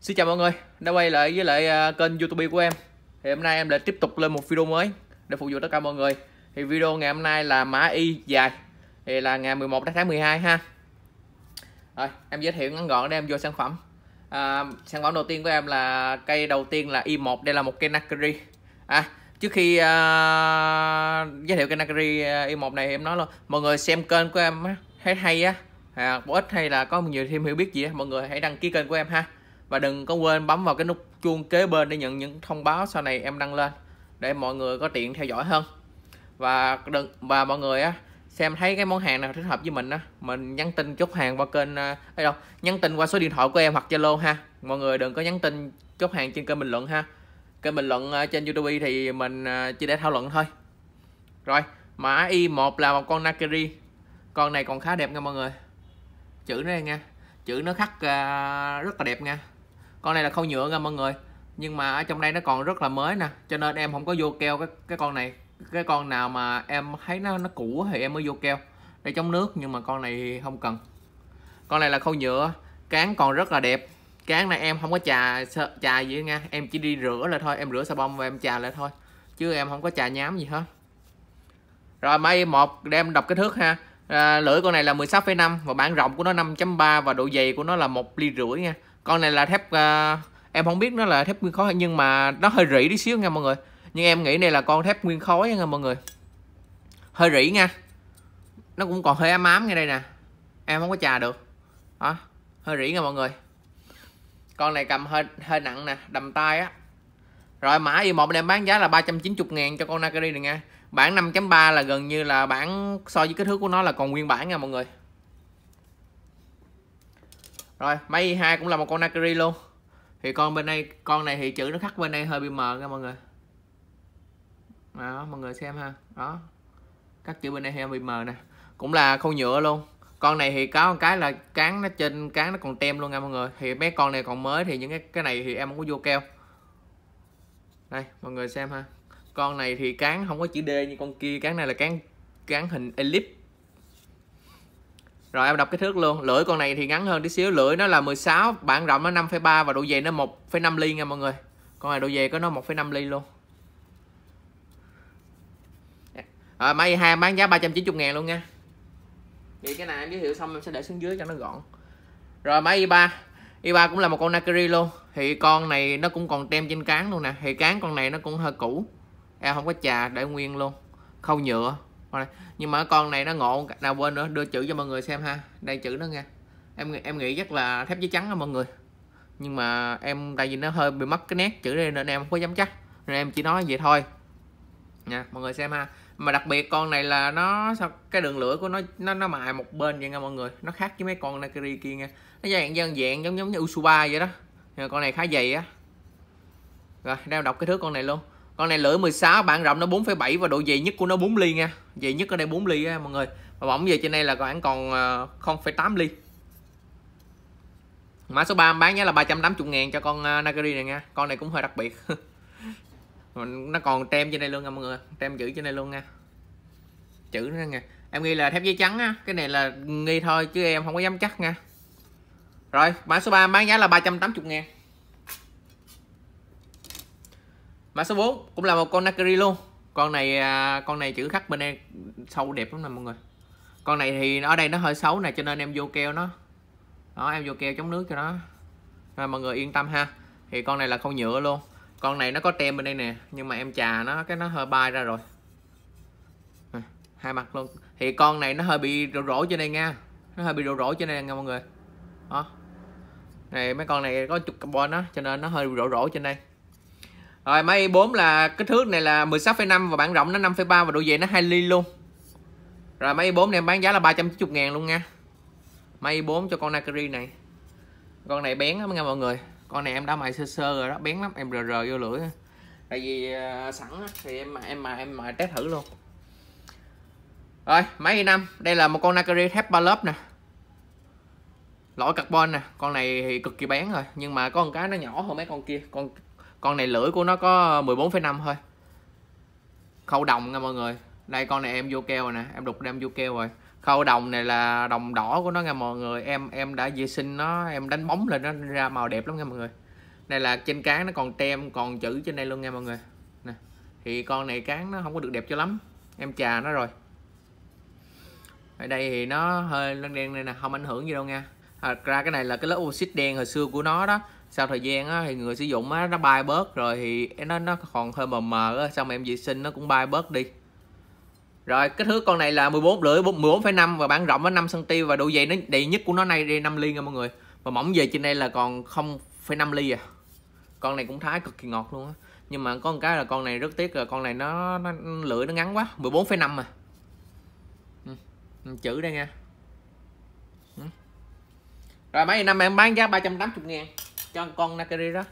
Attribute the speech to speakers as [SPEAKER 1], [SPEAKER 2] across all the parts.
[SPEAKER 1] Xin chào mọi người, đã quay lại với lại à, kênh YouTube của em. Thì hôm nay em lại tiếp tục lên một video mới để phục vụ tất cả mọi người. Thì video ngày hôm nay là mã Y dài. Thì là ngày 11 tháng 12 ha. Rồi, em giới thiệu ngắn gọn để em vô sản phẩm. À, sản phẩm đầu tiên của em là cây đầu tiên là Y1, đây là một cây Nakiri. À, trước khi uh, giới thiệu cây Nakiri à, Y1 này em nói luôn, mọi người xem kênh của em thấy hay á, à, bổ ích hay là có nhiều thêm hiểu biết gì á, mọi người hãy đăng ký kênh của em ha và đừng có quên bấm vào cái nút chuông kế bên để nhận những thông báo sau này em đăng lên để mọi người có tiện theo dõi hơn và đừng và mọi người á xem thấy cái món hàng nào thích hợp với mình á mình nhắn tin chốt hàng qua kênh à, ấy đâu nhắn tin qua số điện thoại của em hoặc zalo ha mọi người đừng có nhắn tin chốt hàng trên kênh bình luận ha kênh bình luận à, trên youtube thì mình à, chỉ để thảo luận thôi rồi mã y 1 là một con nakiri con này còn khá đẹp nha mọi người chữ nó đây nha chữ nó khắc rất là đẹp nha con này là khâu nhựa nha mọi người nhưng mà ở trong đây nó còn rất là mới nè cho nên em không có vô keo cái, cái con này cái con nào mà em thấy nó nó cũ thì em mới vô keo để chống nước nhưng mà con này không cần con này là khâu nhựa cán còn rất là đẹp cán này em không có chà chà gì nha em chỉ đi rửa lại thôi em rửa xà bông và em chà lại thôi chứ em không có chà nhám gì hết rồi máy một đem đọc kích thước ha à, lưỡi con này là 16,5 và bản rộng của nó 5.3 và độ dày của nó là một ly rưỡi nha con này là thép uh, em không biết nó là thép nguyên khối nhưng mà nó hơi rỉ tí xíu nha mọi người nhưng em nghĩ này là con thép nguyên khối nha mọi người hơi rỉ nha nó cũng còn hơi ám ám ngay đây nè em không có trà được đó hơi rỉ nha mọi người con này cầm hơi hơi nặng nè đầm tay á rồi mã y một em bán giá là 390 ngàn cho con Nakari này nha bản 5.3 là gần như là bản so với kích thước của nó là còn nguyên bản nha mọi người rồi máy hai cũng là một con nakiri luôn thì con bên đây con này thì chữ nó khắc bên đây hơi bị mờ nha mọi người đó mọi người xem ha đó các chữ bên đây hơi bị mờ nè cũng là khâu nhựa luôn con này thì có một cái là cán nó trên cán nó còn tem luôn nha mọi người thì mấy con này còn mới thì những cái cái này thì em không có vô keo đây mọi người xem ha con này thì cán không có chữ D như con kia cán này là cán cán hình ellipse rồi em đọc kích thước luôn. Lưỡi con này thì ngắn hơn tí xíu, lưỡi nó là 16, bản rộng nó 5,3 và độ dày nó 1,5 ly nha mọi người. Con này độ dày có nó 1,5 ly luôn. À, dạ. máy hai bán giá 390 ngàn luôn nha. Vậy cái này em giới thiệu xong em sẽ để xuống dưới cho nó gọn. Rồi máy Y 3 Y 3 cũng là một con Nakiri luôn. Thì con này nó cũng còn tem trên cán luôn nè. Thì cán con này nó cũng hơi cũ. Em không có chà để nguyên luôn. Khâu nhựa nhưng mà con này nó ngộ nào quên nữa đưa chữ cho mọi người xem ha đây chữ nó nghe em em nghĩ chắc là thép giấy trắng đó mọi người nhưng mà em tại vì nó hơi bị mất cái nét chữ đây nên em không có dám chắc nên em chỉ nói vậy thôi nha mọi người xem ha mà đặc biệt con này là nó sao cái đường lưỡi của nó nó nó mài một bên vậy nha mọi người nó khác với mấy con nakiri kia nha nó dạng dân dạng giống giống như usuba vậy đó nhưng con này khá dày á rồi đang đọc cái thước con này luôn con này lưỡi 16 bạn rộng nó 4,7 và độ dày nhất của nó 4 ly nha dày nhất ở đây 4 ly á mọi người và bỏng về trên đây là khoảng còn 0,8 ờ, ly mã số 3 bán giá là 380 ngàn cho con ờ, Nagari này nha con này cũng hơi đặc biệt nó còn tem trên đây luôn nha mọi người tem chữ trên đây luôn nha chữ nó nha em nghi là thép giấy trắng á cái này là nghi thôi chứ em không có dám chắc nha rồi mã số 3 bán giá là 380 ngàn mã số 4 cũng là một con Nakiri luôn con này à, con này chữ khắc bên đây sâu đẹp lắm nè mọi người con này thì ở đây nó hơi xấu nè cho nên em vô keo nó đó em vô keo chống nước cho nó rồi mọi người yên tâm ha thì con này là không nhựa luôn con này nó có tem bên đây nè nhưng mà em chà nó cái nó hơi bay ra rồi ừ, hai mặt luôn thì con này nó hơi bị rổ rổ trên đây nha nó hơi bị rổ rổ trên đây nha mọi người đó này mấy con này có trục carbon á cho nên nó hơi rổ rổ trên đây rồi máy 4 là kích thước này là 16,5 và bản rộng nó 5,3 và độ dày nó 2 ly luôn rồi máy 4 này em bán giá là 390 ngàn luôn nha máy 4 cho con Nakari này con này bén lắm nha mọi người con này em đã mài sơ sơ rồi đó bén lắm em rờ rờ vô lưỡi tại vì ờ, sẵn thì em em mà em mà test thử luôn rồi máy i năm đây là một con Nakari thép ba lớp nè lõi carbon nè con này thì cực kỳ bén rồi nhưng mà có con cái nó nhỏ hơn mấy con kia con con này lưỡi của nó có 14,5 thôi khâu đồng nha mọi người đây con này em vô keo rồi nè em đục đem vô keo rồi khâu đồng này là đồng đỏ của nó nha mọi người em em đã vệ sinh nó em đánh bóng lên nó ra màu đẹp lắm nha mọi người này là trên cán nó còn tem còn chữ trên đây luôn nha mọi người nè thì con này cán nó không có được đẹp cho lắm em trà nó rồi ở đây thì nó hơi đen đen này nè không ảnh hưởng gì đâu nha à, ra cái này là cái lớp oxit đen hồi xưa của nó đó sau thời gian á, thì người sử dụng á, nó bay bớt rồi thì nó nó còn hơi mờ mờ á, xong em vệ sinh nó cũng bay bớt đi rồi kích thước con này là 14 rưỡi 14,5 và bản rộng với 5 cm và độ dày nó đầy nhất của nó này đi 5 ly nha mọi người và mỏng về trên đây là còn 0,5 ly à con này cũng thái cực kỳ ngọt luôn á nhưng mà có một cái là con này rất tiếc là con này nó, nó lưỡi nó ngắn quá 14,5 mà ừ, chữ đây nha ừ. rồi máy năm em bán giá 380 ngàn cho con Nakiri đó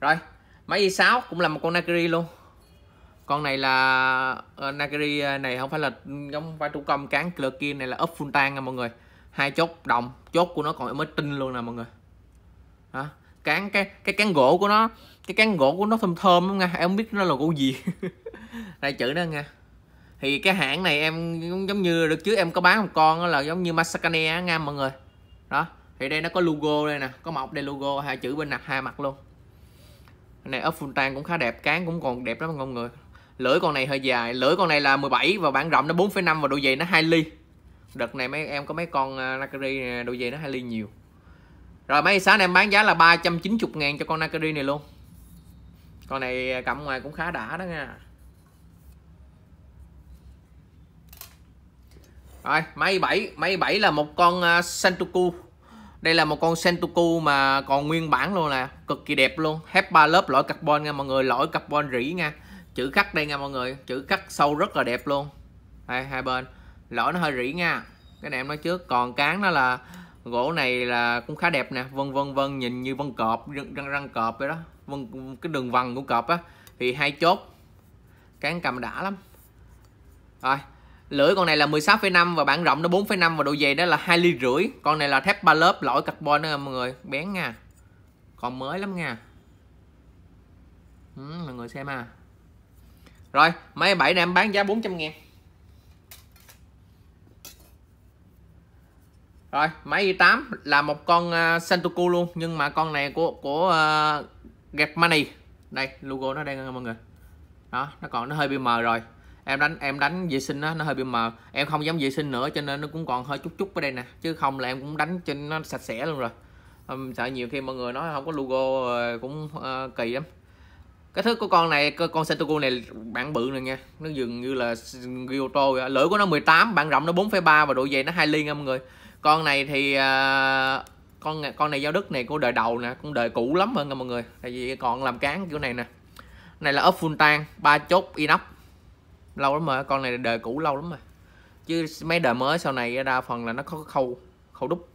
[SPEAKER 1] rồi máy y 6 cũng là một con Nakiri luôn con này là uh, Nakiri ờ, này không phải là giống phải thủ công cán lượt kia này là up full tan nha mọi người hai chốt đồng chốt của nó còn mới tinh luôn nè mọi người hả cán cái cái cán gỗ của nó cái cán gỗ của nó thơm thơm lắm nha em không biết nó là gỗ gì đây chữ đó nha thì cái hãng này em giống như được chứ em có bán một con là giống như masakane á nha mọi người đó thì đây nó có logo đây nè có mọc đây logo hai chữ bên mặt hai mặt luôn cái này ốc phun tan cũng khá đẹp cán cũng còn đẹp lắm mọi người lưỡi con này hơi dài lưỡi con này là 17 và bản rộng nó 4,5 và độ dày nó 2 ly đợt này mấy em có mấy con à, Nakari độ dày nó 2 ly nhiều rồi mấy sáng em bán giá là 390 ngàn cho con Nakari này luôn con này cầm ngoài cũng khá đã đó nha Rồi máy 7 Máy 7 là một con à, Santoku đây là một con Sentoku mà còn nguyên bản luôn nè cực kỳ đẹp luôn hết ba lớp lõi carbon nha mọi người lõi carbon rỉ nha chữ khắc đây nha mọi người chữ khắc sâu rất là đẹp luôn hai hai bên lõi nó hơi rỉ nha cái này em nói trước còn cán nó là gỗ này là cũng khá đẹp nè vân vân vân nhìn như vân cọp răng răng cọp vậy đó vân cái đường vằn của cọp á thì hai chốt cán cầm đã lắm rồi lưỡi con này là 16,5 và bản rộng nó 4,5 và độ dày đó là hai ly rưỡi con này là thép ba lớp lõi carbon đó mọi người bén nha còn mới lắm nha ừ, mọi người xem à rồi máy 7 này em bán giá 400 ngàn Rồi, máy y 8 là một con uh, à, Santoku luôn nhưng mà con này của của uh, à, Gapmani. Đây, logo nó đang mọi người. Đó, nó còn nó hơi bị mờ rồi em đánh em đánh vệ sinh đó, nó hơi bị mờ em không dám vệ sinh nữa cho nên nó cũng còn hơi chút chút ở đây nè chứ không là em cũng đánh trên nó sạch sẽ luôn rồi um, sợ nhiều khi mọi người nói không có logo ờ, cũng uh, kỳ lắm cái thứ của con này con Sentoku này bản bự này nha nó dường như là Kyoto vậy. lưỡi của nó 18 bạn rộng nó 4,3 và độ dày nó hai liên nha mọi người con này thì uh, con con này giao đức này của đời đầu nè cũng đời cũ lắm hơn nha mọi người tại vì còn làm cán kiểu này nè này là ốp full tan ba chốt inox lâu lắm rồi con này đời cũ lâu lắm rồi chứ mấy đời mới sau này đa phần là nó có khâu khâu đúc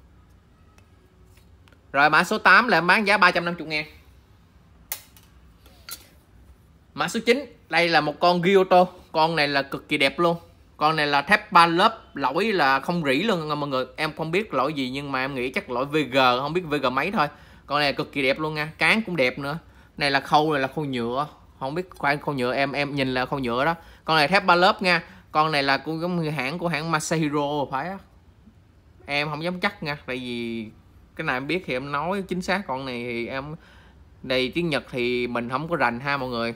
[SPEAKER 1] rồi mã số 8 là bán giá 350 ngàn mã số 9 đây là một con Giotto con này là cực kỳ đẹp luôn con này là thép ba lớp lỗi là không rỉ luôn mọi người em không biết lỗi gì nhưng mà em nghĩ chắc lỗi VG không biết VG mấy thôi con này cực kỳ đẹp luôn nha cán cũng đẹp nữa này là khâu này là khâu nhựa không biết khoan khâu nhựa em em nhìn là khâu nhựa đó con này thép ba lớp nha con này là của giống như hãng của hãng Masahiro phải á em không dám chắc nha tại vì cái này em biết thì em nói chính xác con này thì em đầy tiếng Nhật thì mình không có rành ha mọi người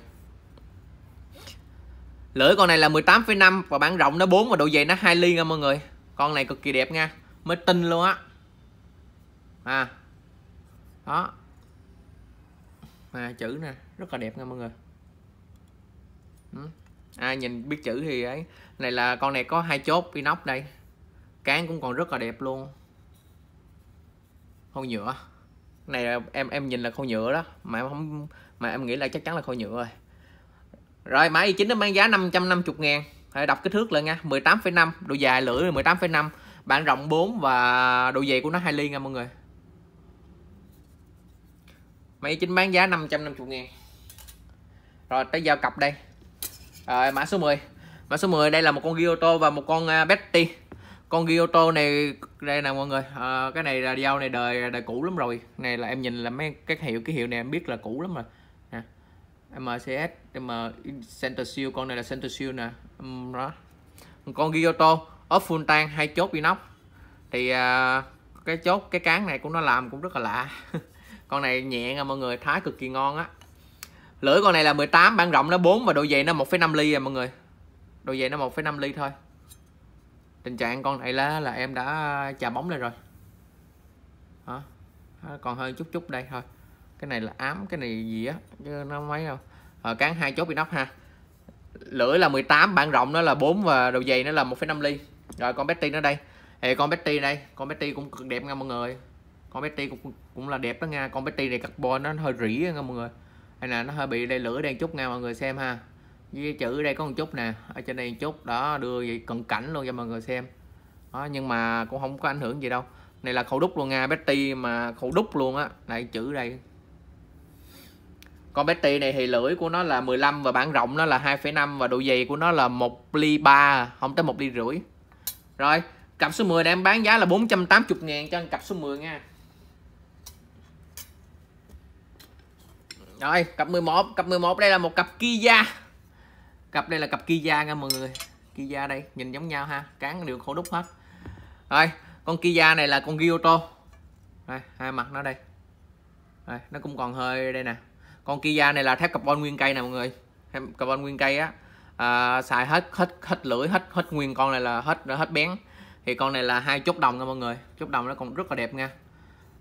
[SPEAKER 1] lưỡi con này là 18,5 và bản rộng nó 4 và độ dày nó 2 ly nha mọi người con này cực kỳ đẹp nha mới tinh luôn á à đó à, chữ nè rất là đẹp nha mọi người ừ ai à, nhìn biết chữ thì ấy này là con này có hai chốt inox đây cán cũng còn rất là đẹp luôn khâu nhựa này em em nhìn là khâu nhựa đó mà em không mà em nghĩ là chắc chắn là khâu nhựa rồi rồi mã y chín nó bán giá 550 ngàn Hãy đọc kích thước lên nha 18,5 độ dài lưỡi 18,5 bản rộng 4 và độ dày của nó hai ly nha mọi người Máy chính bán giá 550 ngàn Rồi tới giao cặp đây rồi mã số 10 Mã số 10 đây là một con Gioto và một con uh, Betty Con Gioto này đây nè mọi người à, Cái này là dao này đời đời cũ lắm rồi Này là em nhìn là mấy cái hiệu cái hiệu này em biết là cũ lắm rồi nè. MCS M Center Seal con này là Center Seal nè um, đó con Gioto off full tan hai chốt inox thì uh, cái chốt cái cán này cũng nó làm cũng rất là lạ con này nhẹ nha mọi người thái cực kỳ ngon á lưỡi con này là 18 bản rộng nó 4 và độ dày nó 1,5 ly à mọi người độ dày nó 1,5 ly thôi tình trạng con này là là em đã chà bóng lên rồi hả còn hơi chút chút đây thôi cái này là ám cái này gì á nó mấy đâu à, cán hai chốt bị nóc ha lưỡi là 18 bản rộng nó là 4 và độ dày nó là 1,5 ly rồi con Betty nó đây thì con Betty đây con Betty cũng cực đẹp nha mọi người con Betty cũng cũng là đẹp đó nha con Betty này carbon nó hơi rỉ nha mọi người đây là nó hơi bị đây lửa đen chút nha mọi người xem ha với chữ ở đây có một chút nè ở trên đây một chút đó đưa vậy cận cảnh luôn cho mọi người xem đó, nhưng mà cũng không có ảnh hưởng gì đâu này là khẩu đúc luôn nha Betty mà khẩu đúc luôn á này chữ đây con Betty này thì lưỡi của nó là 15 và bản rộng nó là 2,5 và độ dày của nó là 1 ly 3 không tới 1 ly rưỡi rồi cặp số 10 đang bán giá là 480 ngàn cho cặp số 10 nha Rồi, cặp 11, cặp 11 đây là một cặp Kia. Cặp đây là cặp Kia nha mọi người. Kia đây, nhìn giống nhau ha, cán đều khổ đúc hết. Rồi, con Kia này là con Gioto. Rồi, hai mặt nó đây. Rồi, nó cũng còn hơi đây nè. Con Kia này là thép carbon nguyên cây nè mọi người. Thép carbon nguyên cây á. À, xài hết hết hết lưỡi, hết hết nguyên con này là hết hết bén. Thì con này là hai chốt đồng nha mọi người. Chốt đồng nó còn rất là đẹp nha.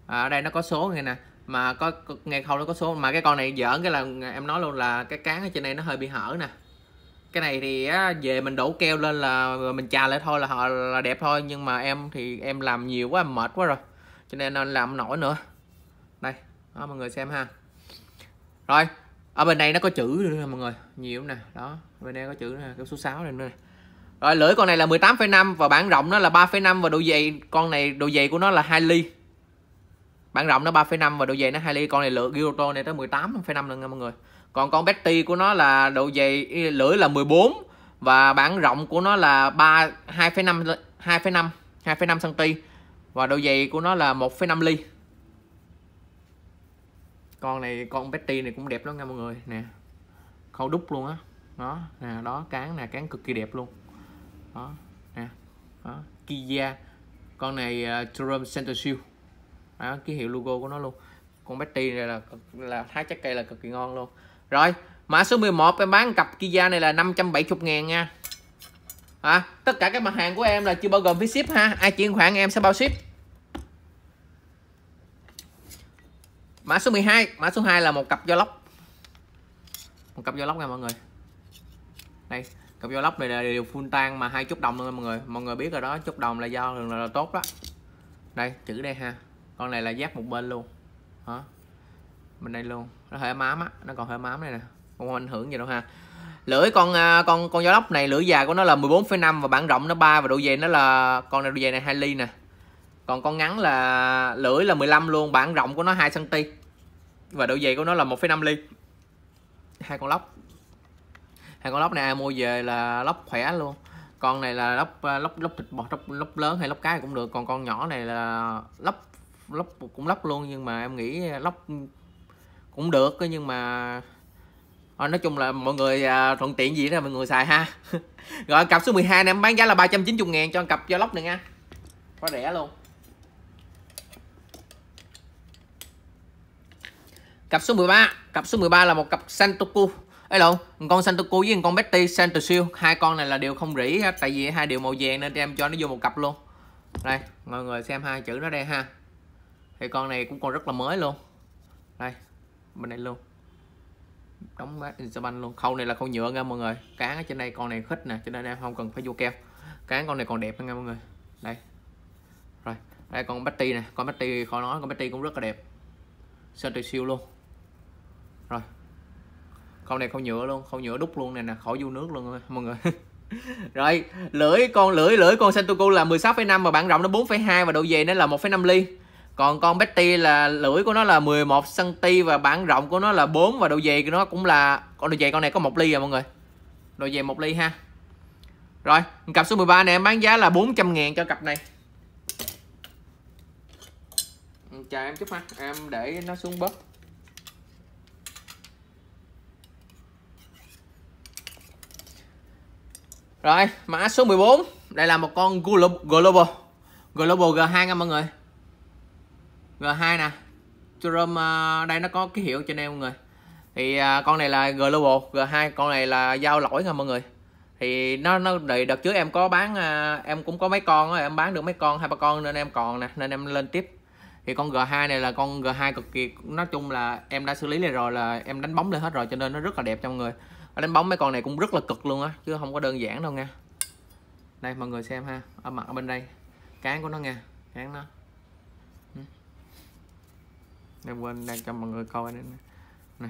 [SPEAKER 1] À, ở đây nó có số nghe nè mà có nghe không nó có số mà cái con này giỡn cái là em nói luôn là cái cán ở trên đây nó hơi bị hở nè cái này thì á, về mình đổ keo lên là mình chà lại thôi là họ là đẹp thôi nhưng mà em thì em làm nhiều quá em mệt quá rồi cho nên em làm nổi nữa đây đó mọi người xem ha rồi ở bên đây nó có chữ nữa nè mọi người nhiều nè đó bên đây có chữ nè cái số 6 này nữa nè rồi lưỡi con này là 18,5 và bản rộng nó là 3,5 và độ dày con này độ dày của nó là 2 ly bản rộng nó 3,5 và độ dày nó hai ly con này lượng Giroto này tới 18,5 lần nha mọi người còn con Betty của nó là độ dày lưỡi là 14 và bản rộng của nó là 3 2,5 2,5 2,5 cm và độ dày của nó là 1,5 ly con này con Betty này cũng đẹp lắm nha mọi người nè khâu đúc luôn á đó nè đó cán nè cán cực kỳ đẹp luôn đó nè đó Kia con này uh, Jerome Center Shield đó, ký hiệu logo của nó luôn con Betty này là là thái trái cây là cực kỳ ngon luôn rồi mã số 11 em bán cặp Kia này là 570 ngàn nha à, tất cả các mặt hàng của em là chưa bao gồm phí ship ha ai chuyển khoản em sẽ bao ship mã số 12 mã số 2 là một cặp do lóc một cặp do lóc nha mọi người đây cặp do lóc này là đều full tan mà hai chút đồng luôn mọi người mọi người biết rồi đó chút đồng là do thường là, là tốt đó đây chữ đây ha con này là giáp một bên luôn hả bên đây luôn nó hơi mám á nó còn hơi mám này nè không ảnh hưởng gì đâu ha lưỡi con à, con con gió lốc này lưỡi dài của nó là 14,5 và bản rộng nó 3 và độ dày nó là con này độ dày này 2 ly nè còn con ngắn là lưỡi là 15 luôn bản rộng của nó 2 cm và độ dày của nó là 1,5 ly hai con lóc hai con lóc này ai mua về là lóc khỏe luôn con này là lóc à, lóc lóc thịt bò lóc lóc lớn hay lóc cái cũng được còn con nhỏ này là lóc lóc cũng lóc luôn nhưng mà em nghĩ lóc cũng được nhưng mà Thôi, à, nói chung là mọi người à, thuận tiện gì đó mọi người xài ha rồi cặp số 12 này em bán giá là 390 ngàn cho cặp do lóc này nha quá rẻ luôn cặp số 13 cặp số 13 là một cặp Santoku ấy lộn con Santoku với con Betty Santosil hai con này là đều không rỉ tại vì hai đều màu vàng nên em cho nó vô một cặp luôn đây mọi người xem hai chữ nó đây ha thì con này cũng còn rất là mới luôn đây bên này luôn đóng bát banh luôn khâu này là khâu nhựa nha mọi người cán ở trên đây con này khít nè cho nên em không cần phải vô keo cán con này còn đẹp nha mọi người đây rồi đây con batty nè con batty khó nói con batty cũng rất là đẹp sơn tươi siêu luôn rồi con này khâu nhựa luôn khâu nhựa đúc luôn này nè khỏi vô nước luôn mọi người rồi lưỡi con lưỡi lưỡi con Sentoku là 16,5 và bản rộng nó 4,2 và độ dày nó là 1,5 ly còn con Betty là lưỡi của nó là 11 cm và bản rộng của nó là 4 và độ dày của nó cũng là con độ dày con này có một ly rồi à mọi người độ dày một ly ha rồi cặp số 13 này em bán giá là 400 ngàn cho cặp này chờ em chút ha em để nó xuống bớt Rồi, mã số 14 Đây là một con Global Global G2 nha mọi người G2 nè Chrome à, đây nó có ký hiệu trên em mọi người thì à, con này là Global G2 con này là giao lỗi nha mọi người thì nó nó đợi đợt trước em có bán à, em cũng có mấy con em bán được mấy con hai ba con nên em còn nè nên em lên tiếp thì con G2 này là con G2 cực kỳ nói chung là em đã xử lý này rồi là em đánh bóng lên hết rồi cho nên nó rất là đẹp cho mọi người đánh bóng mấy con này cũng rất là cực luôn á chứ không có đơn giản đâu nha đây mọi người xem ha ở mặt ở bên đây cán của nó nha cán nó đang quên đang cho mọi người coi đây nè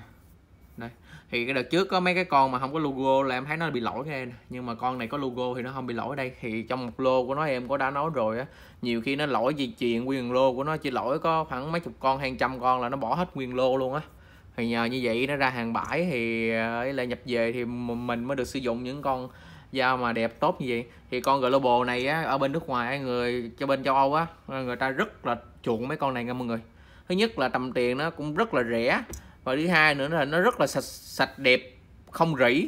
[SPEAKER 1] đây thì cái đợt trước có mấy cái con mà không có logo là em thấy nó bị lỗi nghe nhưng mà con này có logo thì nó không bị lỗi đây thì trong một lô của nó em có đã nói rồi á nhiều khi nó lỗi gì chuyện nguyên lô của nó chỉ lỗi có khoảng mấy chục con hàng trăm con là nó bỏ hết nguyên lô luôn á thì nhờ như vậy nó ra hàng bãi thì ờ, là nhập về thì mình mới được sử dụng những con da mà đẹp tốt như vậy thì con global này á ở bên nước ngoài người cho bên châu âu á người ta rất là chuộng mấy con này nha mọi người thứ nhất là tầm tiền nó cũng rất là rẻ và thứ hai nữa là nó rất là sạch sạch đẹp không rỉ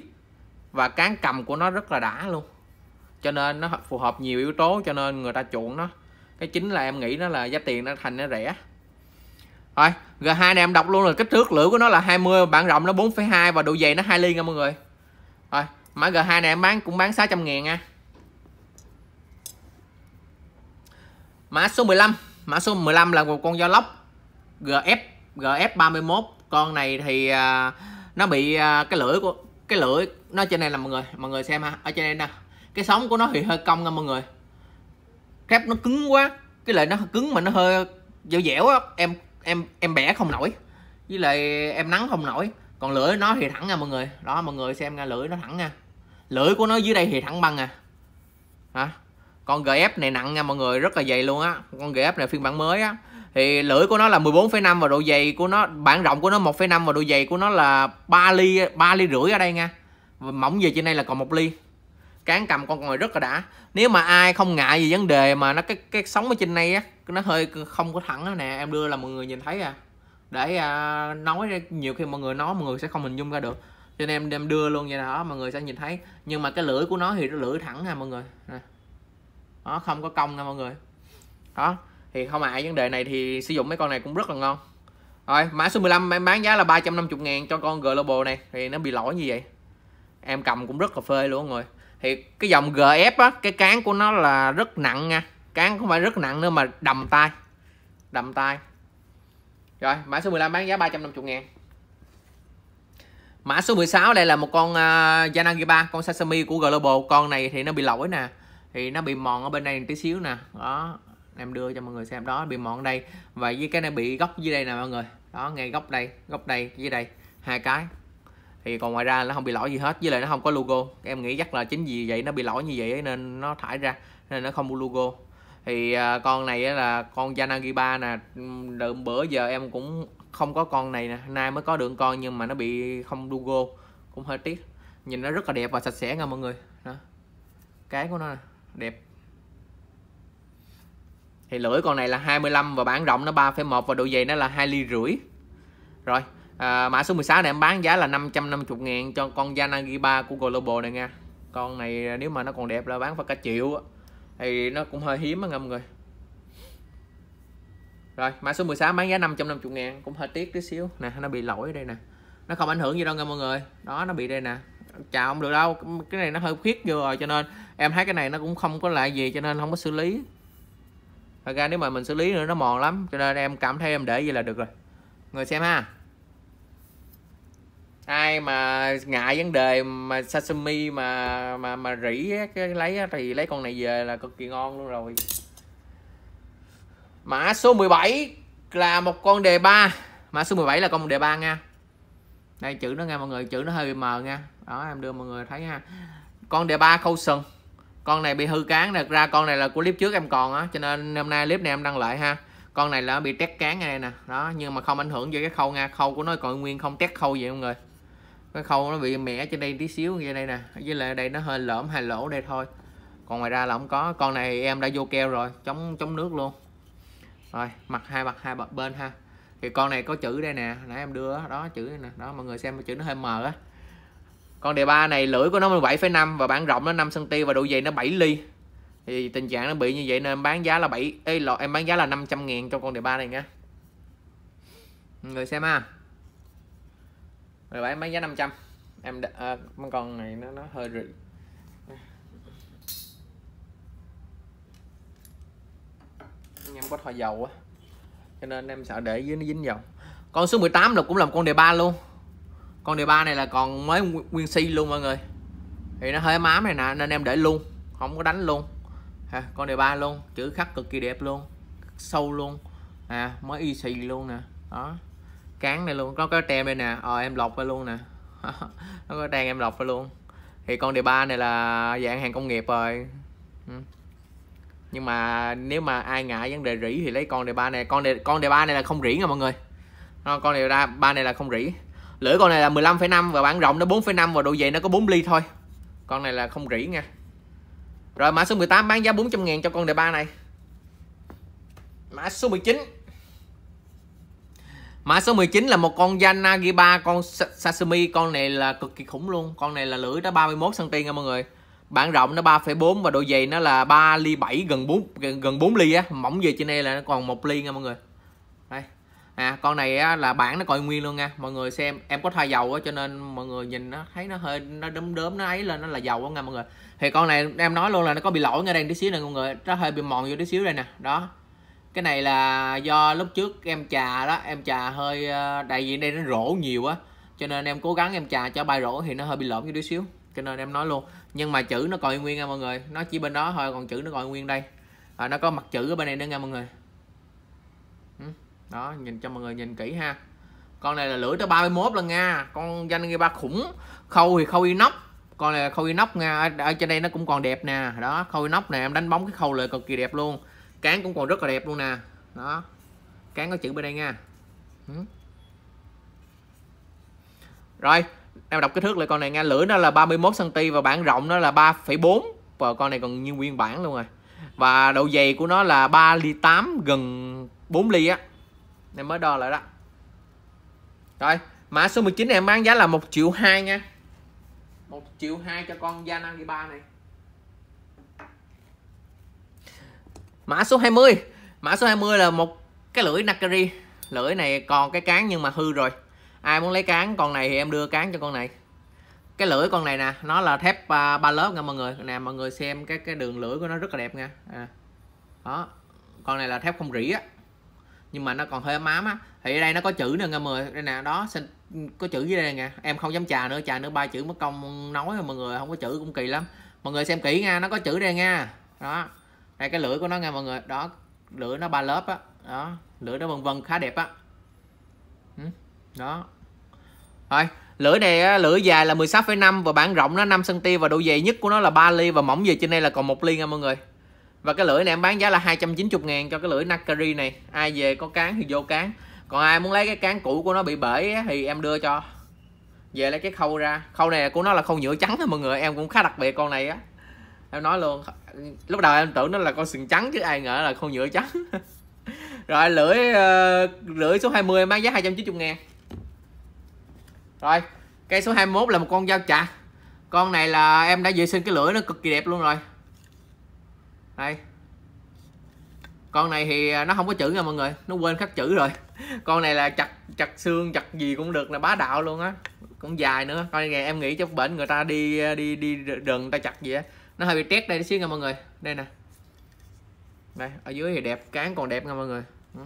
[SPEAKER 1] và cán cầm của nó rất là đã luôn cho nên nó phù hợp nhiều yếu tố cho nên người ta chuộng nó cái chính là em nghĩ nó là giá tiền nó thành nó rẻ rồi G2 này em đọc luôn là kích thước lưỡi của nó là 20 bản rộng nó 4,2 và độ dày nó 2 ly nha mọi người rồi mã G2 này em bán cũng bán 600 ngàn nha mã số 15 mã số 15 là một con dao lóc GF GF31 con này thì uh, nó bị uh, cái lưỡi của cái lưỡi nó trên này là mọi người mọi người xem ha ở trên đây nè cái sóng của nó thì hơi cong nha mọi người thép nó cứng quá cái lại nó cứng mà nó hơi dẻo dẻo á em em em bẻ không nổi với lại em nắng không nổi còn lưỡi nó thì thẳng nha mọi người đó mọi người xem nha lưỡi nó thẳng nha lưỡi của nó dưới đây thì thẳng băng à hả con gf này nặng nha mọi người rất là dày luôn á con gf này phiên bản mới á thì lưỡi của nó là 14,5 và độ dày của nó bản rộng của nó 1,5 và độ dày của nó là 3 ly 3 ly rưỡi ở đây nha mỏng về trên đây là còn một ly cán cầm con ngồi rất là đã nếu mà ai không ngại gì vấn đề mà nó cái cái sống ở trên này á nó hơi không có thẳng nè em đưa là mọi người nhìn thấy à để à, nói nhiều khi mọi người nói mọi người sẽ không hình dung ra được cho nên em đem đưa luôn vậy đó mọi người sẽ nhìn thấy nhưng mà cái lưỡi của nó thì nó lưỡi thẳng nha mọi người nè. đó không có cong nha mọi người đó thì không ngại à, vấn đề này thì sử dụng mấy con này cũng rất là ngon rồi mã số 15 em bán giá là 350 ngàn cho con Global này thì nó bị lỗi như vậy em cầm cũng rất là phê luôn rồi thì cái dòng GF á cái cán của nó là rất nặng nha cán không phải rất nặng nữa mà đầm tay đầm tay rồi mã số 15 bán giá 350 ngàn mã số 16 đây là một con uh, Yanagiba con sashimi của Global con này thì nó bị lỗi nè thì nó bị mòn ở bên này tí xíu nè đó em đưa cho mọi người xem đó bị mòn đây và với cái này bị góc dưới đây nè mọi người đó ngay góc đây góc đây dưới đây hai cái thì còn ngoài ra nó không bị lỗi gì hết với lại nó không có logo em nghĩ chắc là chính vì vậy nó bị lỗi như vậy nên nó thải ra nên nó không có logo thì à, con này là con Yanagiba nè đợt bữa giờ em cũng không có con này nè nay mới có được con nhưng mà nó bị không logo cũng hơi tiếc nhìn nó rất là đẹp và sạch sẽ nha mọi người đó cái của nó nè đẹp thì lưỡi con này là 25 và bản rộng nó 3,1 và độ dày nó là hai ly rưỡi rồi à, mã số 16 này em bán giá là 550 ngàn cho con Yanagi 3 của Global này nha con này nếu mà nó còn đẹp là bán phải cả triệu thì nó cũng hơi hiếm á ngâm người rồi mã số 16 bán giá 550 ngàn cũng hơi tiếc tí xíu nè nó bị lỗi đây nè nó không ảnh hưởng gì đâu nha mọi người đó nó bị đây nè chào không được đâu cái này nó hơi khuyết vừa rồi cho nên em thấy cái này nó cũng không có lại gì cho nên không có xử lý thật ra nếu mà mình xử lý nữa nó mòn lắm cho nên em cảm thấy em để vậy là được rồi người xem ha ai mà ngại vấn đề mà sashimi mà mà mà rỉ cái lấy thì lấy con này về là cực kỳ ngon luôn rồi mã số 17 là một con đề ba mã số 17 là con đề ba nha đây chữ nó nghe mọi người chữ nó hơi mờ nha đó em đưa mọi người thấy ha con đề ba câu sừng con này bị hư cán thật ra con này là của clip trước em còn á cho nên hôm nay clip này em đăng lại ha con này là bị tét cán ngay nè đó nhưng mà không ảnh hưởng cho cái khâu nha khâu của nó còn nguyên không tét khâu gì mọi người cái khâu nó bị mẻ trên đây tí xíu như đây nè với lại đây nó hơi lõm hai lỗ đây thôi còn ngoài ra là không có con này em đã vô keo rồi chống chống nước luôn rồi mặt hai mặt hai bên ha thì con này có chữ đây nè nãy em đưa đó, đó chữ này nè đó mọi người xem chữ nó hơi mờ á con đề ba này lưỡi của nó 17,5 và bán rộng nó 5 cm và độ dày nó 7 ly thì tình trạng nó bị như vậy nên em bán giá là 7 Ê, lọ, em bán giá là 500 ngàn cho con đề ba này nha người xem ha rồi bán bán giá 500 em à, con này nó nó hơi rỉ em có thòi dầu á cho nên em sợ để dưới nó dính dầu con số 18 là cũng làm con đề ba luôn con đề ba này là còn mới nguyên si luôn mọi người thì nó hơi mám này nè nên em để luôn không có đánh luôn à, con đề ba luôn chữ khắc cực kỳ đẹp luôn sâu luôn à mới y xì luôn nè đó cán này luôn có cái tem đây nè ờ em lọc ra luôn nè nó có trang em lọc ra luôn thì con đề ba này là dạng hàng công nghiệp rồi ừ. nhưng mà nếu mà ai ngại vấn đề rỉ thì lấy con đề ba này con đề con đề ba này là không rỉ nha mọi người con đề ba này là không rỉ lưỡi con này là 15,5 và bản rộng nó 4,5 và độ dày nó có 4 ly thôi con này là không rỉ nha rồi mã số 18 bán giá 400 ngàn cho con đề ba này mã số 19 Mã số 19 là một con Yanagiba con sashimi con này là cực kỳ khủng luôn con này là lưỡi nó 31 cm nha mọi người bản rộng nó 3,4 và độ dày nó là 3 ly 7 gần 4 gần 4 ly á mỏng về trên đây là nó còn một ly nha mọi người đây à con này á, là bản nó còn nguyên luôn nha mọi người xem em có thay dầu á cho nên mọi người nhìn nó thấy nó hơi nó đốm đốm nó ấy lên nó là dầu quá nha mọi người thì con này em nói luôn là nó có bị lỗi ngay đây tí xíu này mọi người nó hơi bị mòn vô tí xíu đây nè đó cái này là do lúc trước em trà đó em trà hơi ờ, đại diện đây nó rổ nhiều quá cho nên em cố gắng em trà cho bài rổ thì nó hơi bị lộn như tí xíu cho nên em nói luôn nhưng mà chữ nó còn nguyên nha mọi người nó chỉ bên đó thôi còn chữ nó còn nguyên đây à, nó có mặt chữ ở bên này nữa nha mọi người đó nhìn cho mọi người nhìn kỹ ha con này là lưỡi tới 31 lần nha con danh gây ba khủng khâu thì khâu inox con này là khâu inox nha ở trên đây nó cũng còn đẹp nè đó khâu inox này em đánh bóng cái khâu lại cực kỳ đẹp luôn cán cũng còn rất là đẹp luôn nè đó cán có chữ bên đây nha rồi em đọc kích thước lại con này nha lưỡi nó là 31 cm và bản rộng nó là 3,4 và con này còn như nguyên bản luôn rồi và độ dày của nó là 3 ly 8 gần 4 ly á em mới đo lại đó rồi mã số 19 này em bán giá là 1 triệu 2 nha 1 triệu 2 cho con Gia ba này mã số 20 mã số 20 là một cái lưỡi Nakari lưỡi này còn cái cán nhưng mà hư rồi ai muốn lấy cán con này thì em đưa cán cho con này cái lưỡi con này nè nó là thép ba, à, ba lớp nha mọi người nè mọi người xem cái cái đường lưỡi của nó rất là đẹp nha à. đó con này là thép không rỉ á nhưng mà nó còn hơi ấm ám á thì ở đây nó có chữ nè nghe mọi đây nè đó xin có chữ dưới đây nè em không dám trà nữa trà nữa ba chữ mất công nói mọi người không có chữ cũng kỳ lắm mọi người xem kỹ nha nó có chữ đây nha đó đây cái lưỡi của nó nghe mọi người đó lưỡi nó ba lớp á đó. đó lưỡi nó vân vân khá đẹp á ừ, đó thôi lưỡi này lưỡi dài là 16,5 và bản rộng nó 5 cm và độ dày nhất của nó là 3 ly và mỏng về trên đây là còn một ly nha mọi người và cái lưỡi này em bán giá là 290 ngàn cho cái lưỡi Nakari này ai về có cán thì vô cán còn ai muốn lấy cái cán cũ của nó bị bể thì em đưa cho về lấy cái khâu ra khâu này của nó là khâu nhựa trắng thôi mọi người em cũng khá đặc biệt con này á em nói luôn lúc đầu em tưởng nó là con sừng trắng chứ ai ngờ là khâu nhựa trắng rồi lưỡi ờ, lưỡi số 20 em bán giá 290 ngàn rồi cây số 21 là một con dao chà con này là em đã vệ sinh cái lưỡi nó cực kỳ đẹp luôn rồi đây con này thì à, nó không có chữ nha mọi người nó quên khắc chữ rồi con này là chặt chặt xương chặt gì cũng được là bá đạo luôn á cũng dài nữa coi nè em nghĩ trong bệnh người ta đi à, đi đi rừng người ta chặt gì á nó hơi bị tét đây xíu nha mọi người đây nè đây ở dưới thì đẹp cán còn đẹp nha mọi người ừ.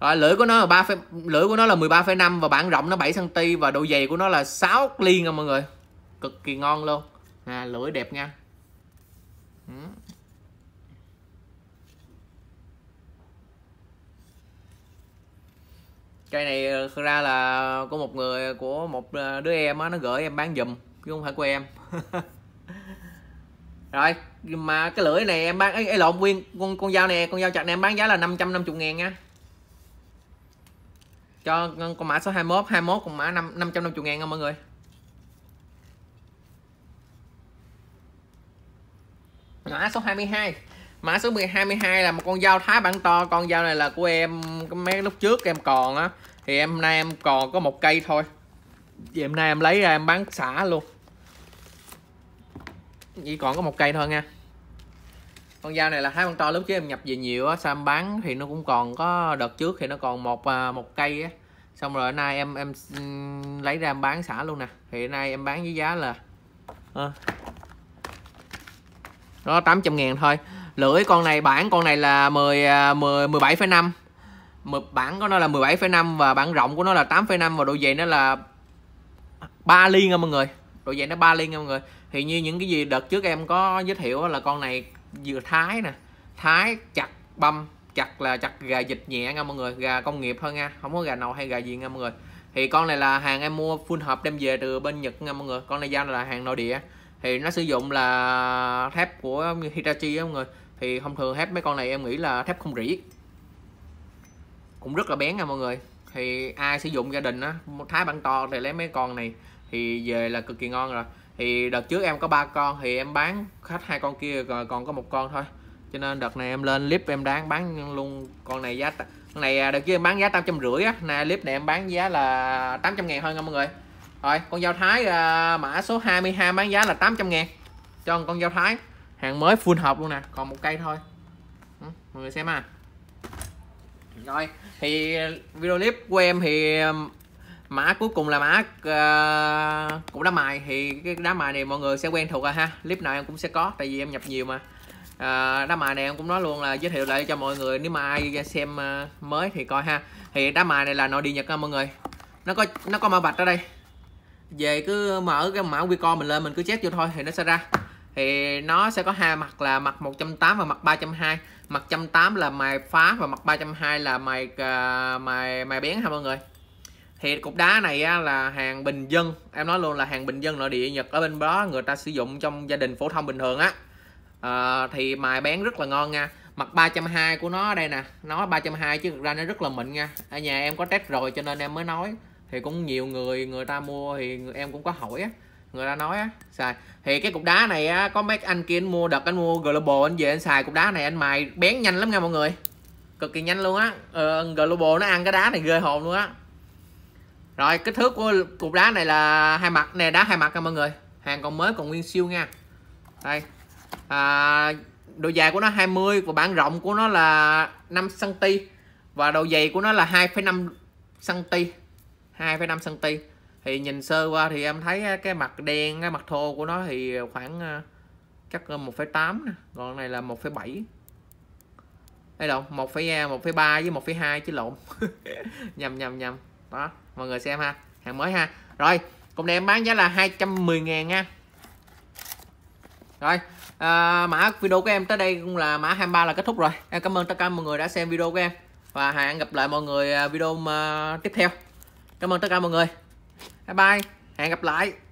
[SPEAKER 1] rồi, lưỡi của nó là 3, lưỡi của nó là 13,5 và bản rộng nó 7 cm và độ dày của nó là 6 ly nha mọi người. Cực kỳ ngon luôn. À, lưỡi đẹp nha. cây này ờ, thực ra là của một người của một ờ, đứa em á nó gửi em bán giùm chứ không phải của em rồi mà cái lưỡi này em bán ấy lộn nguyên con con dao này con dao chặt này em bán giá là 550 ngàn nha cho con mã số 21 21 con mã 5, 550 ngàn nha mọi người mã số 22 mã số 22 là một con dao thái bản to con dao này là của em mấy lúc trước em còn á thì em nay em còn có một cây thôi vì hôm nay em lấy ra em bán xả luôn chỉ còn có một cây thôi nha con dao này là thái bản to lúc trước em nhập về nhiều á sao em bán thì nó cũng còn có đợt trước thì nó còn một à, một cây á xong rồi nay em em ừ, lấy ra em bán xả luôn nè thì nay em bán với giá là à, đó 800 ngàn thôi lưỡi con này bản con này là 10 10 17,5 bản của nó là phẩy năm và bản rộng của nó là phẩy năm và độ dày nó là 3 liên nha mọi người độ dày nó 3 liên nha mọi người thì như những cái gì đợt trước em có giới thiệu là con này vừa thái nè thái chặt băm chặt là chặt gà dịch nhẹ nha mọi người gà công nghiệp hơn nha không có gà nào hay gà gì nha mọi người thì con này là hàng em mua full hợp đem về từ bên Nhật nha mọi người con này da là hàng nội địa thì nó sử dụng là thép của Hitachi á mọi người thì thông thường hết mấy con này em nghĩ là thép không rỉ cũng rất là bén nha mọi người thì ai sử dụng gia đình á thái bản to thì lấy mấy con này thì về là cực kỳ ngon rồi thì đợt trước em có ba con thì em bán khách hai con kia rồi còn có một con thôi cho nên đợt này em lên clip em đáng bán luôn con này giá con này à, đợt kia em bán giá tám trăm rưỡi á nay clip này em bán giá là 800 ngàn thôi nha mọi người rồi con dao thái à, mã số 22 bán giá là 800 ngàn cho con dao thái hàng mới full hộp luôn nè còn một cây thôi ừ, mọi người xem à rồi thì video clip của em thì mã cuối cùng là mã uh, cũng đá mài thì cái đá mài này mọi người sẽ quen thuộc rồi ha clip nào em cũng sẽ có tại vì em nhập nhiều mà uh, đá mài này em cũng nói luôn là giới thiệu lại cho mọi người nếu mà ai xem uh, mới thì coi ha thì đá mài này là nội đi nhật nha mọi người nó có nó có mã vạch ở đây về cứ mở cái mã qr mình lên mình cứ chép vô thôi thì nó sẽ ra thì nó sẽ có hai mặt là mặt 180 và mặt 320 mặt 108 là mài phá và mặt 320 là mài uh, mài mài bén ha mọi người thì cục đá này á, là hàng bình dân em nói luôn là hàng bình dân nội địa nhật ở bên đó người ta sử dụng trong gia đình phổ thông bình thường á à, thì mài bén rất là ngon nha mặt 320 của nó đây nè nó 320 chứ thực ra nó rất là mịn nha ở nhà em có test rồi cho nên em mới nói thì cũng nhiều người người ta mua thì em cũng có hỏi á người ta nói á xài thì cái cục đá này á, có mấy anh kia anh mua đợt anh mua global anh về anh xài cục đá này anh mài bén nhanh lắm nha mọi người cực kỳ nhanh luôn á ờ, global nó ăn cái đá này ghê hồn luôn á rồi kích thước của cục đá này là hai mặt nè đá hai mặt nha mọi người hàng còn mới còn nguyên siêu nha đây à, độ dài của nó 20 và bản rộng của nó là 5 cm và độ dày của nó là 2,5 cm 2,5 cm thì nhìn sơ qua thì em thấy cái mặt đen cái mặt thô của nó thì khoảng chắc 1,8 nè còn này là 1,7 đây lộn 1, 1,3 với 1,2 chứ lộn nhầm nhầm nhầm đó mọi người xem ha hàng mới ha rồi cùng này bán giá là 210 ngàn nha rồi à, mã video của em tới đây cũng là mã 23 là kết thúc rồi em cảm ơn tất cả mọi người đã xem video của em và hẹn gặp lại mọi người à, video à, tiếp theo cảm ơn tất cả mọi người bye bye hẹn gặp lại